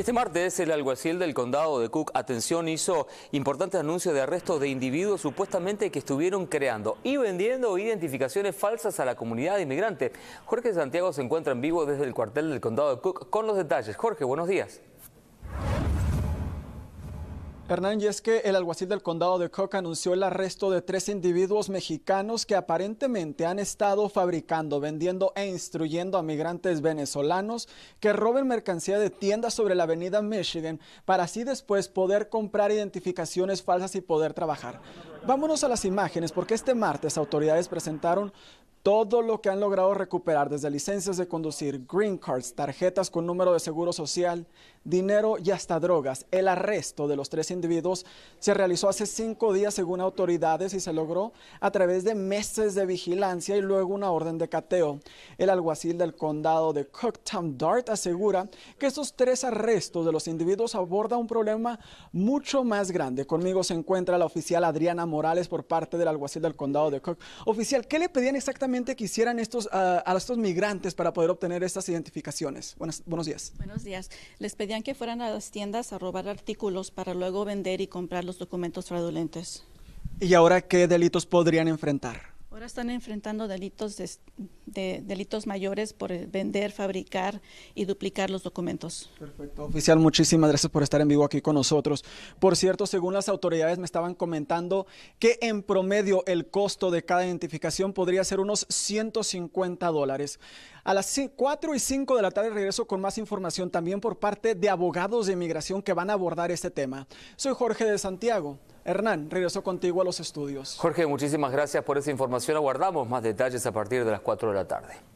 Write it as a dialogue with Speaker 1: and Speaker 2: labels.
Speaker 1: este martes el alguacil del condado de Cook, atención, hizo importante anuncio de arrestos de individuos supuestamente que estuvieron creando y vendiendo identificaciones falsas a la comunidad inmigrante. Jorge Santiago se encuentra en vivo desde el cuartel del condado de Cook con los detalles. Jorge, buenos días. Hernán, y es que el alguacil del
Speaker 2: condado de Cook anunció el arresto de tres individuos mexicanos que aparentemente han estado fabricando, vendiendo e instruyendo a migrantes venezolanos que roben mercancía de tiendas sobre la avenida Michigan para así después poder comprar identificaciones falsas y poder trabajar. Vámonos a las imágenes porque este martes autoridades presentaron todo lo que han logrado recuperar, desde licencias de conducir, green cards, tarjetas con número de seguro social, dinero y hasta drogas. El arresto de los tres individuos se realizó hace cinco días según autoridades y se logró a través de meses de vigilancia y luego una orden de cateo. El alguacil del condado de Cooktown Dart asegura que estos tres arrestos de los individuos aborda un problema mucho más grande. Conmigo se encuentra la oficial Adriana Morales por parte del alguacil del condado de Cook. Oficial, ¿qué le pedían exactamente? quisieran estos, ah, a estos migrantes para poder obtener estas identificaciones? Buenos buenos días.
Speaker 3: Buenos días. Les pedían que fueran a las tiendas a robar artículos para luego vender y comprar los documentos fraudulentos.
Speaker 2: ¿Y ahora qué delitos podrían enfrentar?
Speaker 3: Ahora están enfrentando delitos de de delitos mayores por eh, vender, fabricar y duplicar los documentos. Perfecto. Oficial,
Speaker 2: muchísimas gracias por estar en vivo aquí con nosotros. Por cierto, según las autoridades me estaban comentando que en promedio el costo de cada identificación podría ser unos 150 dólares. A las 4 y 5 de la tarde regreso con más información también por parte de abogados de inmigración que van a abordar este tema. Soy Jorge de Santiago. Hernán, regreso contigo a los estudios.
Speaker 1: Jorge, muchísimas gracias por esa información. Aguardamos más detalles a partir de las 4 de la tarde.